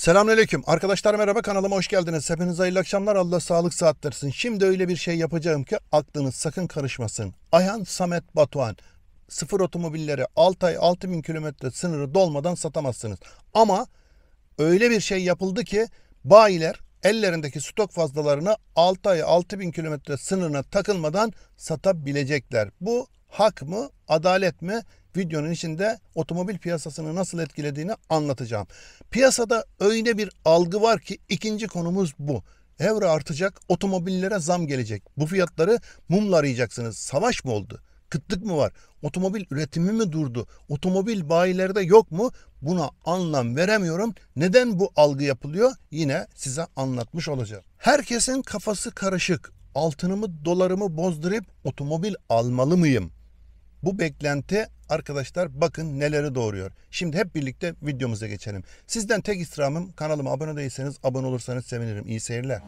Selamünaleyküm. Arkadaşlar merhaba kanalıma hoş geldiniz. Hepinize hayırlı akşamlar. Allah sağlık saat Şimdi öyle bir şey yapacağım ki aklınız sakın karışmasın. Ayhan Samet Batuhan sıfır otomobilleri 6 ay 6000 kilometre sınırı dolmadan satamazsınız. Ama öyle bir şey yapıldı ki bayiler ellerindeki stok fazlalarını 6 ay 6000 kilometre sınırına takılmadan satabilecekler. Bu hak mı, adalet mi videonun içinde otomobil piyasasını nasıl etkilediğini anlatacağım. Piyasada öyle bir algı var ki ikinci konumuz bu. Evre artacak, otomobillere zam gelecek. Bu fiyatları mumla arayacaksınız. Savaş mı oldu? Kıtlık mı var? Otomobil üretimi mi durdu? Otomobil bayilerde yok mu? Buna anlam veremiyorum. Neden bu algı yapılıyor? Yine size anlatmış olacağım. Herkesin kafası karışık. Altınımı, dolarımı bozdurup otomobil almalı mıyım? Bu beklenti arkadaşlar bakın neleri doğuruyor. Şimdi hep birlikte videomuza geçelim. Sizden tek istirhamım kanalıma abone değilseniz abone olursanız sevinirim. İyi seyirler.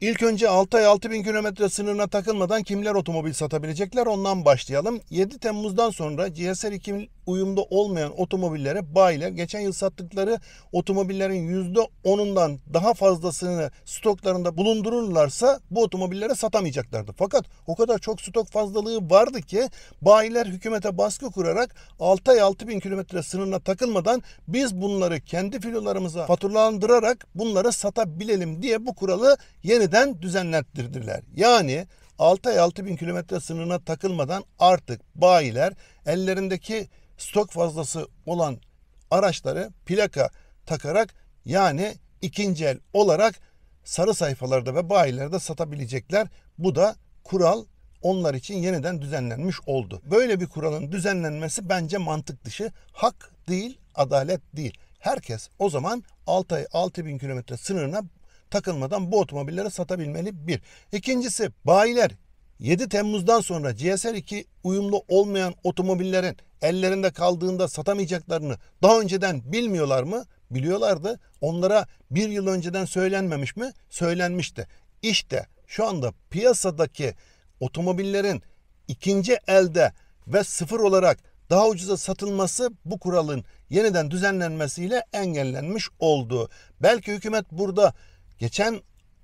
İlk önce 6 ay bin kilometre sınırına takılmadan kimler otomobil satabilecekler ondan başlayalım. 7 Temmuz'dan sonra GSR 2 uyumda olmayan otomobillere bayiler geçen yıl sattıkları otomobillerin %10'undan daha fazlasını stoklarında bulundururlarsa bu otomobillere satamayacaklardı. Fakat o kadar çok stok fazlalığı vardı ki bayiler hükümete baskı kurarak 6 ay bin kilometre sınırına takılmadan biz bunları kendi filolarımıza faturalandırarak bunları satabilelim diye bu kuralı yeni neden düzenlettirdiler? Yani 6 ay 6 bin kilometre sınırına takılmadan artık bayiler ellerindeki stok fazlası olan araçları plaka takarak yani ikinci el olarak sarı sayfalarda ve bayilerde satabilecekler. Bu da kural onlar için yeniden düzenlenmiş oldu. Böyle bir kuralın düzenlenmesi bence mantık dışı. Hak değil, adalet değil. Herkes o zaman 6 ay 6 bin kilometre sınırına takılmadan bu otomobillere satabilmeli bir. İkincisi bayiler 7 Temmuz'dan sonra CSR 2 uyumlu olmayan otomobillerin ellerinde kaldığında satamayacaklarını daha önceden bilmiyorlar mı? Biliyorlardı. Onlara bir yıl önceden söylenmemiş mi? Söylenmişti. İşte şu anda piyasadaki otomobillerin ikinci elde ve sıfır olarak daha ucuza satılması bu kuralın yeniden düzenlenmesiyle engellenmiş oldu. Belki hükümet burada geçen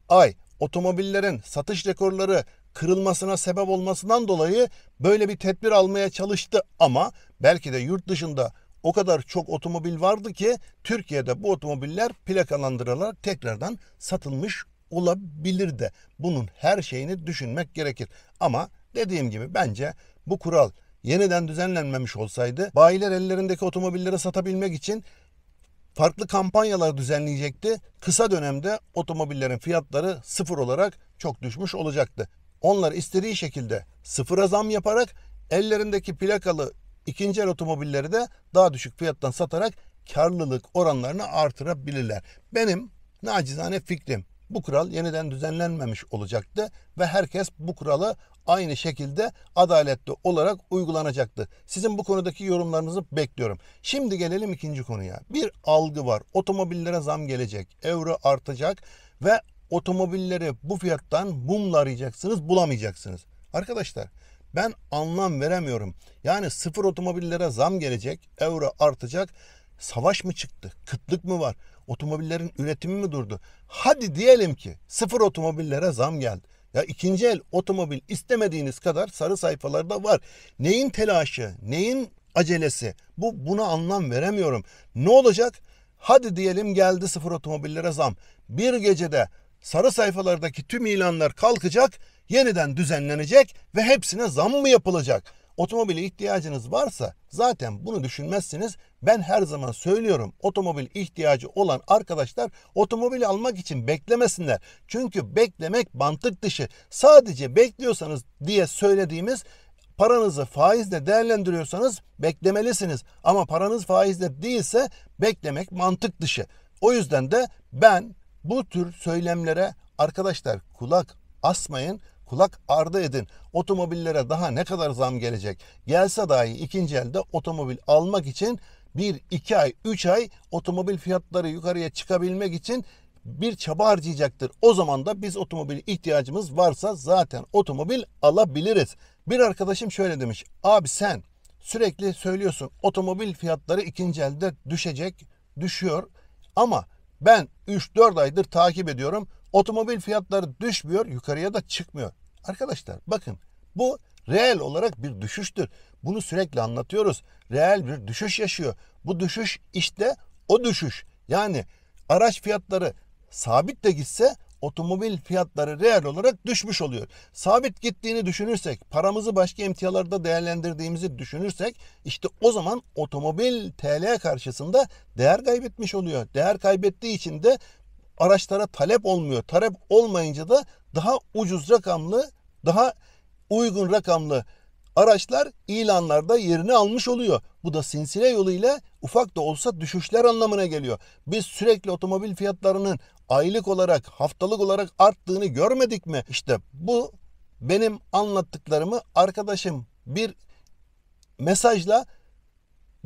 ay otomobillerin satış rekorları kırılmasına sebep olmasından dolayı böyle bir tedbir almaya çalıştı ama belki de yurt dışında o kadar çok otomobil vardı ki Türkiye'de bu otomobiller plakalandırılarak tekrardan satılmış olabilir de. Bunun her şeyini düşünmek gerekir. Ama dediğim gibi bence bu kural yeniden düzenlenmemiş olsaydı bayiler ellerindeki otomobilleri satabilmek için farklı kampanyalar düzenleyecekti. Kısa dönemde otomobillerin fiyatları sıfır olarak çok düşmüş olacaktı. Onlar istediği şekilde sıfıra zam yaparak ellerindeki plakalı ikinci el otomobilleri de daha düşük fiyattan satarak karlılık oranlarını artırabilirler. Benim nacizane fikrim bu kural yeniden düzenlenmemiş olacaktı ve herkes bu kuralı aynı şekilde adaletli olarak uygulanacaktı. Sizin bu konudaki yorumlarınızı bekliyorum. Şimdi gelelim ikinci konuya. Bir algı var. Otomobillere zam gelecek. Euro artacak ve otomobilleri bu fiyattan mumla arayacaksınız, bulamayacaksınız. Arkadaşlar ben anlam veremiyorum. Yani sıfır otomobillere zam gelecek, euro artacak. Savaş mı çıktı? Kıtlık mı var? Otomobillerin üretimi mi durdu? Hadi diyelim ki sıfır otomobillere zam geldi. Ya ikinci el otomobil istemediğiniz kadar sarı sayfalarda var. Neyin telaşı, neyin acelesi? Bu buna anlam veremiyorum. Ne olacak? Hadi diyelim geldi sıfır otomobillere zam. Bir gecede sarı sayfalardaki tüm ilanlar kalkacak, yeniden düzenlenecek ve hepsine zam mı yapılacak? Otomobile ihtiyacınız varsa zaten bunu düşünmezsiniz. Ben her zaman söylüyorum otomobil ihtiyacı olan arkadaşlar otomobil almak için beklemesinler. Çünkü beklemek mantık dışı. Sadece bekliyorsanız diye söylediğimiz paranızı faizle değerlendiriyorsanız beklemelisiniz. Ama paranız faizle değilse beklemek mantık dışı. O yüzden de ben bu tür söylemlere arkadaşlar kulak asmayın kulak ardı edin. Otomobillere daha ne kadar zam gelecek? Gelse dahi ikinci elde otomobil almak için 1-2 ay, 3 ay otomobil fiyatları yukarıya çıkabilmek için bir çaba harcayacaktır. O zaman da biz otomobil ihtiyacımız varsa zaten otomobil alabiliriz. Bir arkadaşım şöyle demiş. Abi sen sürekli söylüyorsun otomobil fiyatları ikinci elde düşecek, düşüyor. Ama ben 3-4 aydır takip ediyorum. Otomobil fiyatları düşmüyor, yukarıya da çıkmıyor. Arkadaşlar bakın bu reel olarak bir düşüştür. Bunu sürekli anlatıyoruz. Reel bir düşüş yaşıyor. Bu düşüş işte o düşüş. Yani araç fiyatları sabit de gitse otomobil fiyatları reel olarak düşmüş oluyor. Sabit gittiğini düşünürsek, paramızı başka emtialarda değerlendirdiğimizi düşünürsek işte o zaman otomobil TL karşısında değer kaybetmiş oluyor. Değer kaybettiği için de araçlara talep olmuyor. Talep olmayınca da daha ucuz rakamlı, daha uygun rakamlı araçlar ilanlarda yerini almış oluyor. Bu da sinsile yoluyla ufak da olsa düşüşler anlamına geliyor. Biz sürekli otomobil fiyatlarının aylık olarak, haftalık olarak arttığını görmedik mi? İşte bu benim anlattıklarımı arkadaşım bir mesajla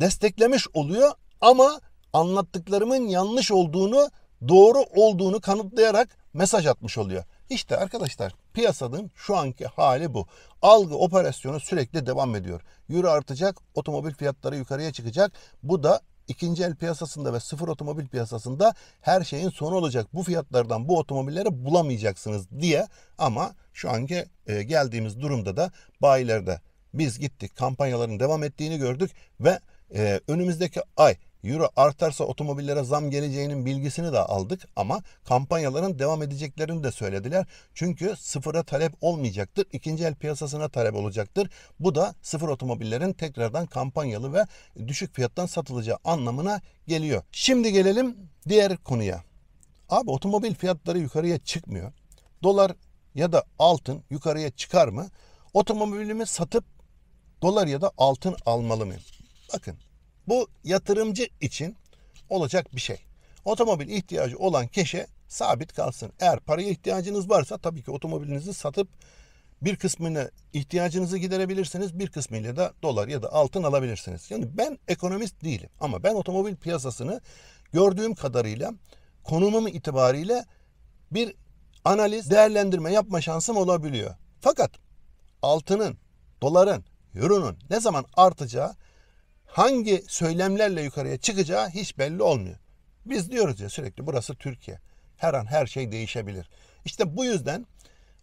desteklemiş oluyor ama anlattıklarımın yanlış olduğunu doğru olduğunu kanıtlayarak mesaj atmış oluyor. İşte arkadaşlar piyasanın şu anki hali bu. Algı operasyonu sürekli devam ediyor. Euro artacak, otomobil fiyatları yukarıya çıkacak. Bu da ikinci el piyasasında ve sıfır otomobil piyasasında her şeyin sonu olacak. Bu fiyatlardan bu otomobilleri bulamayacaksınız diye ama şu anki e, geldiğimiz durumda da bayilerde biz gittik kampanyaların devam ettiğini gördük ve e, önümüzdeki ay Euro artarsa otomobillere zam geleceğinin bilgisini de aldık ama kampanyaların devam edeceklerini de söylediler. Çünkü sıfıra talep olmayacaktır. ikinci el piyasasına talep olacaktır. Bu da sıfır otomobillerin tekrardan kampanyalı ve düşük fiyattan satılacağı anlamına geliyor. Şimdi gelelim diğer konuya. Abi otomobil fiyatları yukarıya çıkmıyor. Dolar ya da altın yukarıya çıkar mı? Otomobilimi satıp dolar ya da altın almalı mıyım? Bakın bu yatırımcı için olacak bir şey. Otomobil ihtiyacı olan kişi sabit kalsın. Eğer paraya ihtiyacınız varsa tabii ki otomobilinizi satıp bir kısmını ihtiyacınızı giderebilirsiniz. Bir kısmıyla da dolar ya da altın alabilirsiniz. Yani ben ekonomist değilim ama ben otomobil piyasasını gördüğüm kadarıyla konumum itibariyle bir analiz, değerlendirme yapma şansım olabiliyor. Fakat altının, doların, euronun ne zaman artacağı hangi söylemlerle yukarıya çıkacağı hiç belli olmuyor. Biz diyoruz ya sürekli burası Türkiye. Her an her şey değişebilir. İşte bu yüzden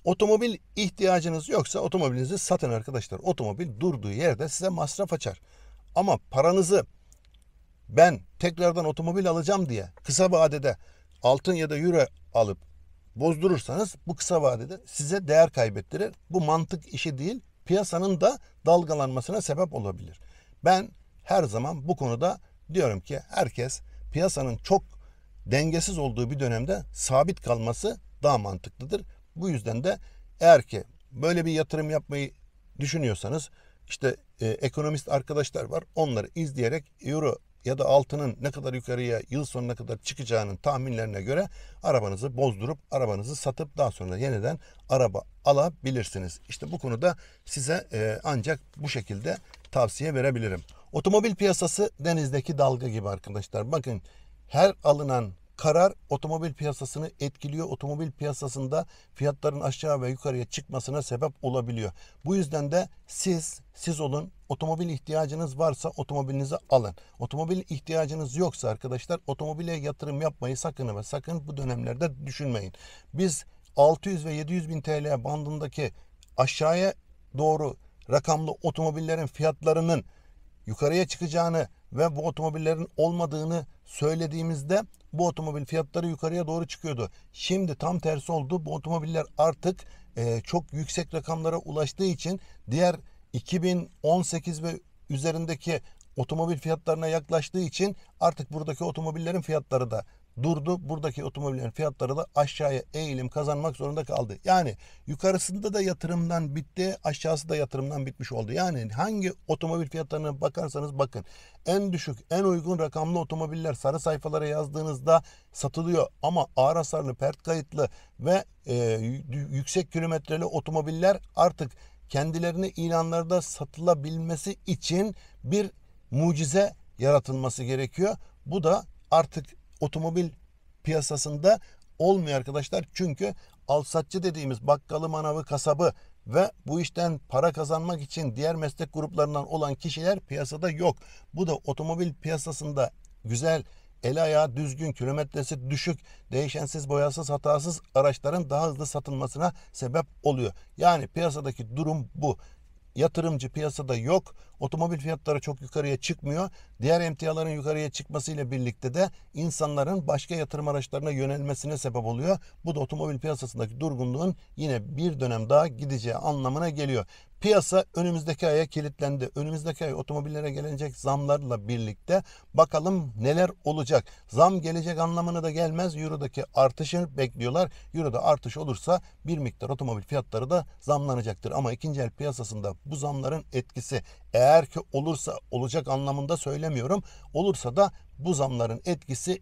otomobil ihtiyacınız yoksa otomobilinizi satın arkadaşlar. Otomobil durduğu yerde size masraf açar. Ama paranızı ben tekrardan otomobil alacağım diye kısa vadede altın ya da euro alıp bozdurursanız bu kısa vadede size değer kaybettirir. Bu mantık işi değil piyasanın da dalgalanmasına sebep olabilir. Ben her zaman bu konuda diyorum ki herkes piyasanın çok dengesiz olduğu bir dönemde sabit kalması daha mantıklıdır. Bu yüzden de eğer ki böyle bir yatırım yapmayı düşünüyorsanız işte e, ekonomist arkadaşlar var. Onları izleyerek euro ya da altının ne kadar yukarıya yıl sonuna kadar çıkacağının tahminlerine göre arabanızı bozdurup arabanızı satıp daha sonra yeniden araba alabilirsiniz. İşte bu konuda size e, ancak bu şekilde tavsiye verebilirim. Otomobil piyasası denizdeki dalga gibi arkadaşlar. Bakın her alınan karar otomobil piyasasını etkiliyor. Otomobil piyasasında fiyatların aşağı ve yukarıya çıkmasına sebep olabiliyor. Bu yüzden de siz siz olun. Otomobil ihtiyacınız varsa otomobilinizi alın. Otomobil ihtiyacınız yoksa arkadaşlar otomobile yatırım yapmayı sakın ve sakın bu dönemlerde düşünmeyin. Biz 600 ve 700 bin TL bandındaki aşağıya doğru rakamlı otomobillerin fiyatlarının yukarıya çıkacağını ve bu otomobillerin olmadığını söylediğimizde bu otomobil fiyatları yukarıya doğru çıkıyordu. Şimdi tam tersi oldu. Bu otomobiller artık e, çok yüksek rakamlara ulaştığı için diğer 2018 ve üzerindeki otomobil fiyatlarına yaklaştığı için artık buradaki otomobillerin fiyatları da durdu. Buradaki otomobillerin fiyatları da aşağıya eğilim kazanmak zorunda kaldı. Yani yukarısında da yatırımdan bitti, aşağısı da yatırımdan bitmiş oldu. Yani hangi otomobil fiyatlarına bakarsanız bakın en düşük, en uygun rakamlı otomobiller sarı sayfalara yazdığınızda satılıyor. Ama ağır hasarlı, pert kayıtlı ve e, yüksek kilometreli otomobiller artık kendilerini ilanlarda satılabilmesi için bir mucize yaratılması gerekiyor. Bu da artık otomobil piyasasında olmuyor arkadaşlar. Çünkü alsatçı dediğimiz bakkalı, manavı, kasabı ve bu işten para kazanmak için diğer meslek gruplarından olan kişiler piyasada yok. Bu da otomobil piyasasında güzel, el ayağı düzgün, kilometresi düşük, değişensiz, boyasız, hatasız araçların daha hızlı satılmasına sebep oluyor. Yani piyasadaki durum bu. Yatırımcı piyasada yok. Otomobil fiyatları çok yukarıya çıkmıyor. Diğer emtiaların yukarıya çıkmasıyla birlikte de insanların başka yatırım araçlarına yönelmesine sebep oluyor. Bu da otomobil piyasasındaki durgunluğun yine bir dönem daha gideceği anlamına geliyor. Piyasa önümüzdeki aya kilitlendi. Önümüzdeki ay otomobillere gelecek zamlarla birlikte bakalım neler olacak. Zam gelecek anlamına da gelmez. Euro'daki artışı bekliyorlar. Euro'da artış olursa bir miktar otomobil fiyatları da zamlanacaktır. Ama ikinci el piyasasında bu zamların etkisi eğer ki olursa olacak anlamında söylemiyorum. Olursa da bu zamların etkisi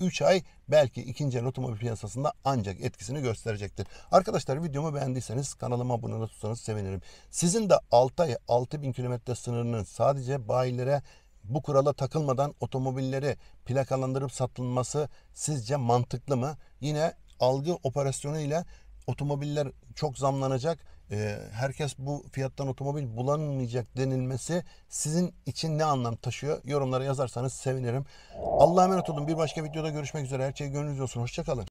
2-3 ay belki ikinci el otomobil piyasasında ancak etkisini gösterecektir. Arkadaşlar videomu beğendiyseniz kanalıma abone olursanız sevinirim. Sizin de 6 ay 6000 kilometre sınırının sadece bayilere bu kurala takılmadan otomobilleri plakalandırıp satılması sizce mantıklı mı? Yine algı operasyonu ile otomobiller çok zamlanacak e, herkes bu fiyattan otomobil bulanmayacak denilmesi sizin için ne anlam taşıyor? Yorumlara yazarsanız sevinirim. Allah'a emanet olun. Bir başka videoda görüşmek üzere. Her şey gönlünüz olsun. Hoşçakalın.